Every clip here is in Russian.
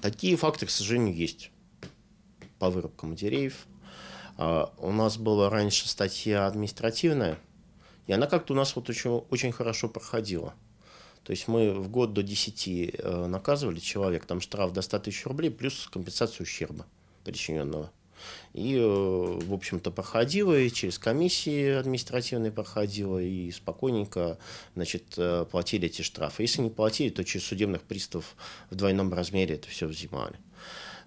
Такие факты, к сожалению, есть по вырубкам деревьев. А, у нас была раньше статья административная, и она как-то у нас вот очень, очень хорошо проходила. То есть мы в год до 10 э, наказывали человек, там штраф до 100 тысяч рублей плюс компенсация ущерба причиненного. И, э, в общем-то, проходила, и через комиссии административные проходила, и спокойненько, значит, э, платили эти штрафы. Если не платили, то через судебных приставов в двойном размере это все взимали.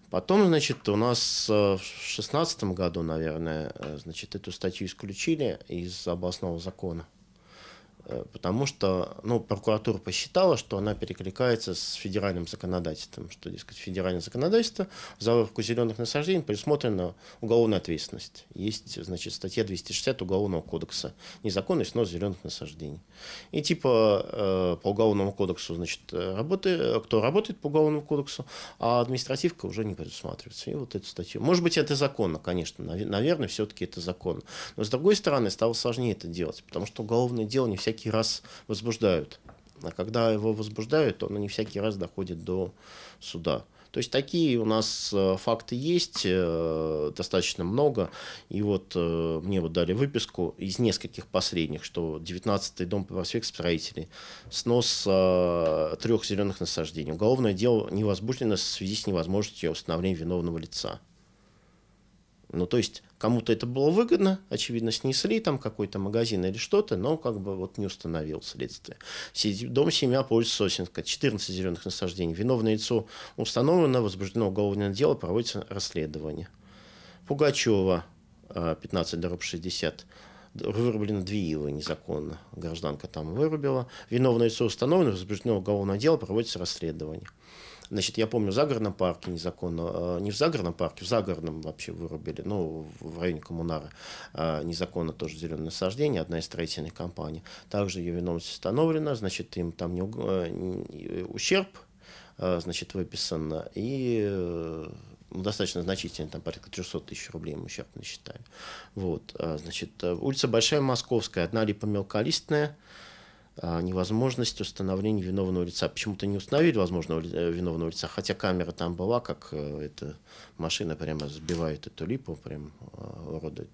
Потом, значит, у нас э, в шестнадцатом году, наверное, значит, эту статью исключили из областного закона. Э, потому что ну, прокуратура посчитала, что она перекликается с федеральным законодательством, что, дескать, федеральное законодательство за вырубку зеленых насаждений предусмотрена уголовная ответственность. Есть, значит, статья 260 Уголовного кодекса «Незаконный снос зеленых насаждений». И типа э, по Уголовному кодексу, значит, работает, кто работает по Уголовному кодексу, а административка уже не предусматривается. И вот эту статью. Может быть, это законно, конечно, наверное, все-таки это законно. Но, с другой стороны, стало сложнее это делать, потому что уголовное дело не вся всякий раз возбуждают. А когда его возбуждают, то он не всякий раз доходит до суда. То есть такие у нас э, факты есть э, достаточно много. И вот э, мне вот дали выписку из нескольких последних, что 19-й дом по проспект строителей, снос трех зеленых насаждений. Уголовное дело не возбуждено в связи с невозможностью установления виновного лица. Ну, то есть кому-то это было выгодно, очевидно, снесли там какой-то магазин или что-то, но как бы вот не установил следствие. Дом семья пользуется Сосенска, 14 зеленых насаждений. Виновное лицо установлено, возбуждено уголовное дело, проводится расследование. Пугачева, 15 дороб 60, вырублено две ивы незаконно. Гражданка там вырубила. Виновное лицо установлено, возбуждено уголовное дело, проводится расследование. Значит, я помню, в загородном парке незаконно, э, не в загородном парке, в загородном вообще вырубили, ну, в районе Коммунара э, незаконно тоже зеленое насаждение, одна из строительных компаний. Также ее виновность установлена, значит, им там не, э, ущерб, значит, выписан, и ну, достаточно значительный, там порядка 300 тысяч рублей мы ущерб насчитали. Вот, значит, улица Большая Московская, одна липа мелколистная, а, невозможность установления виновного лица. Почему-то не установили возможного э, виновного лица, хотя камера там была, как э, эта машина прямо сбивает эту липу, прям а, уродует.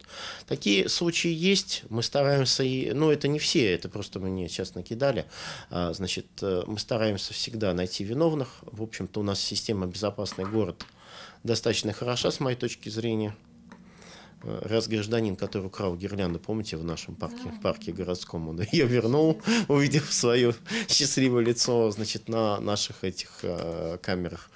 Такие случаи есть, мы стараемся, и, но ну, это не все, это просто мне сейчас накидали, а, значит, э, мы стараемся всегда найти виновных, в общем-то у нас система «Безопасный город» достаточно хороша с моей точки зрения, Э, раз гражданин, который украл гирлянду, помните, в нашем парке, да. парке городском, он ее вернул, увидев свое счастливое лицо, значит, на наших этих э, камерах.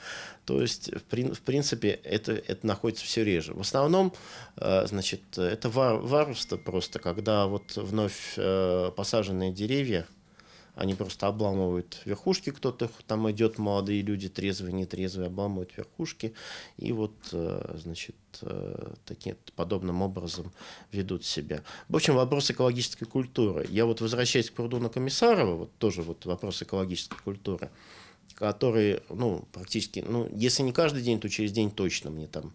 То есть, в, при, в принципе, это, это находится все реже. В основном, э, значит, это вар, варварство просто, когда вот вновь э, посаженные деревья, они просто обламывают верхушки, кто-то там идет, молодые люди, трезвые, нетрезвые, обламывают верхушки. И вот, э, значит, э, таким подобным образом ведут себя. В общем, вопрос экологической культуры. Я вот возвращаюсь к Прудуну Комиссарова, вот тоже вот вопрос экологической культуры, который, ну, практически, ну, если не каждый день, то через день точно мне там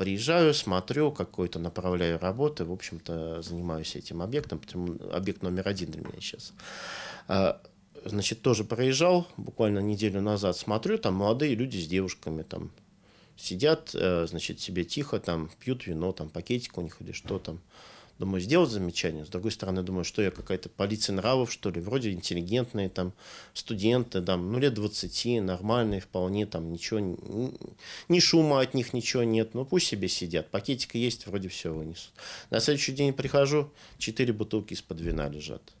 Приезжаю, смотрю, какой-то направляю работы, в общем-то, занимаюсь этим объектом, потому объект номер один для меня сейчас. А, значит, тоже проезжал, буквально неделю назад смотрю, там молодые люди с девушками, там, сидят, э, значит, себе тихо, там, пьют вино, там, пакетик у них или что там. Думаю, сделал замечание. С другой стороны, думаю, что я какая-то полиция нравов, что ли. Вроде интеллигентные там студенты, там, ну, лет 20, нормальные вполне, там, ничего, ни шума от них ничего нет. Ну, пусть себе сидят. Пакетика есть, вроде все вынесут. На следующий день прихожу, четыре бутылки из-под вина лежат.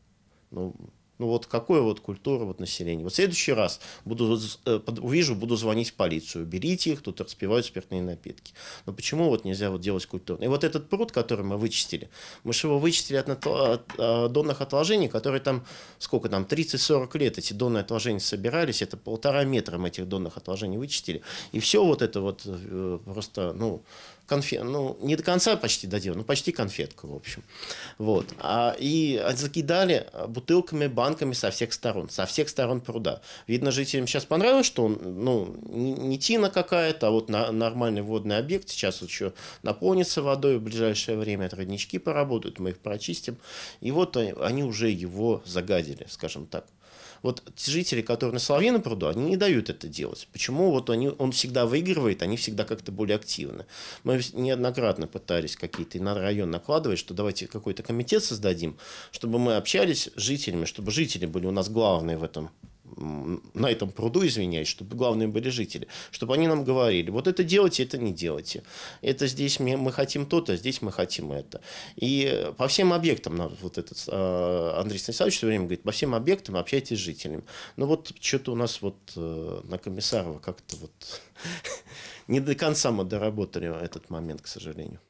Ну, ну вот какой вот культура вот населения. Вот в следующий раз буду, э, увижу, буду звонить в полицию. Берите их, тут распивают спиртные напитки. Но почему вот нельзя вот делать культурно? И вот этот пруд, который мы вычистили, мы же его вычистили от, от, от э, донных отложений, которые там, сколько там, 30-40 лет эти донные отложения собирались, это полтора метра мы этих донных отложений вычистили. И все вот это вот э, просто, ну, конфет, ну, не до конца почти доделан, ну, почти конфетку в общем. Вот. А, и закидали а, бутылками, банками со всех сторон, со всех сторон пруда. Видно, жителям сейчас понравилось, что он, ну, не тина какая-то, а вот на, нормальный водный объект сейчас вот еще наполнится водой в ближайшее время, роднички поработают, мы их прочистим. И вот они, они уже его загадили, скажем так. Вот жители, которые на Соловьином пруду, они не дают это делать. Почему? Вот они, он всегда выигрывает, они всегда как-то более активны. Мы неоднократно пытались какие-то на район накладывать, что давайте какой-то комитет создадим, чтобы мы общались с жителями, чтобы жители были у нас главные в этом на этом пруду, извиняюсь, чтобы главные были жители, чтобы они нам говорили, вот это делайте, это не делайте. Это здесь мы, мы хотим то-то, здесь мы хотим это. И по всем объектам, вот этот а, Андрей Станиславович все время говорит, по всем объектам общайтесь с жителями. Ну вот что-то у нас вот э, на Комиссарова как-то вот не до конца мы доработали этот момент, к сожалению.